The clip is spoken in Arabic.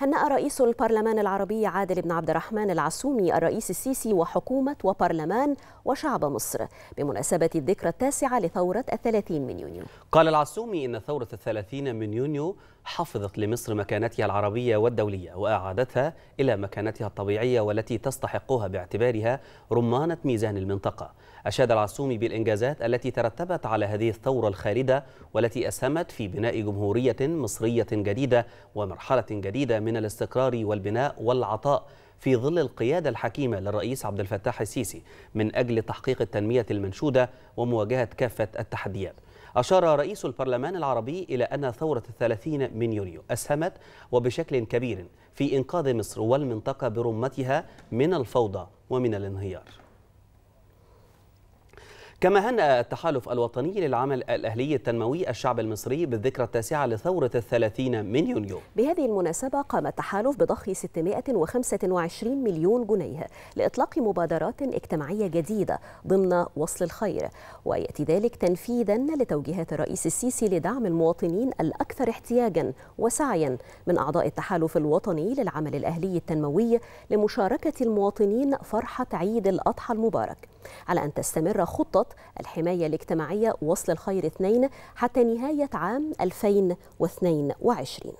هنأ رئيس البرلمان العربي عادل بن عبد الرحمن العسومي الرئيس السيسي وحكومة وبرلمان وشعب مصر بمناسبة الذكرى التاسعة لثورة الثلاثين من يونيو قال العسومي إن ثورة الثلاثين من يونيو حفظت لمصر مكانتها العربية والدولية وأعادتها إلى مكانتها الطبيعية والتي تستحقها باعتبارها رمانة ميزان المنطقة أشاد العسومي بالإنجازات التي ترتبت على هذه الثورة الخالدة والتي أسهمت في بناء جمهورية مصرية جديدة ومرحلة جديدة من الاستقرار والبناء والعطاء في ظل القيادة الحكيمة للرئيس عبد الفتاح السيسي من أجل تحقيق التنمية المنشودة ومواجهة كافة التحديات أشار رئيس البرلمان العربي إلى أن ثورة الثلاثين من يونيو أسهمت وبشكل كبير في إنقاذ مصر والمنطقة برمتها من الفوضى ومن الانهيار كما هنأ التحالف الوطني للعمل الأهلي التنموي الشعب المصري بالذكرى التاسعة لثورة الثلاثين من يونيو بهذه المناسبة قام التحالف بضخ 625 مليون جنيه لإطلاق مبادرات اجتماعية جديدة ضمن وصل الخير ويأتي ذلك تنفيذا لتوجيهات الرئيس السيسي لدعم المواطنين الأكثر احتياجا وسعيا من أعضاء التحالف الوطني للعمل الأهلي التنموي لمشاركة المواطنين فرحة عيد الأضحى المبارك على أن تستمر خطة نشاط الحماية الاجتماعية وصل الخير اثنين حتى نهاية عام 2022